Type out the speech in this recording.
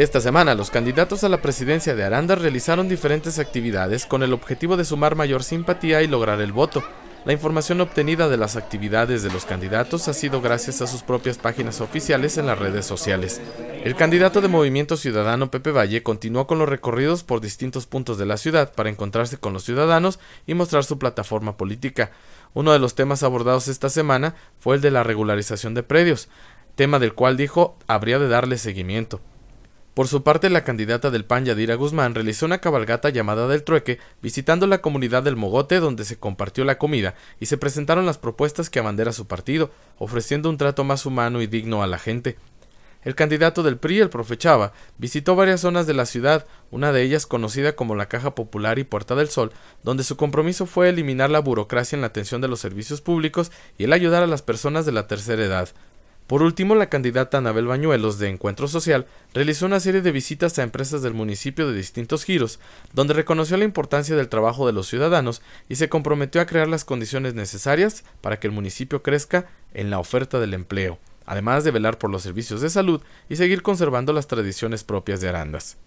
Esta semana los candidatos a la presidencia de Aranda realizaron diferentes actividades con el objetivo de sumar mayor simpatía y lograr el voto. La información obtenida de las actividades de los candidatos ha sido gracias a sus propias páginas oficiales en las redes sociales. El candidato de Movimiento Ciudadano Pepe Valle continuó con los recorridos por distintos puntos de la ciudad para encontrarse con los ciudadanos y mostrar su plataforma política. Uno de los temas abordados esta semana fue el de la regularización de predios, tema del cual dijo habría de darle seguimiento. Por su parte, la candidata del PAN Yadira Guzmán realizó una cabalgata llamada del trueque, visitando la comunidad del Mogote donde se compartió la comida y se presentaron las propuestas que abandera su partido, ofreciendo un trato más humano y digno a la gente. El candidato del PRI, el profechaba, visitó varias zonas de la ciudad, una de ellas conocida como la Caja Popular y Puerta del Sol, donde su compromiso fue eliminar la burocracia en la atención de los servicios públicos y el ayudar a las personas de la tercera edad. Por último, la candidata Anabel Bañuelos de Encuentro Social realizó una serie de visitas a empresas del municipio de distintos giros, donde reconoció la importancia del trabajo de los ciudadanos y se comprometió a crear las condiciones necesarias para que el municipio crezca en la oferta del empleo, además de velar por los servicios de salud y seguir conservando las tradiciones propias de Arandas.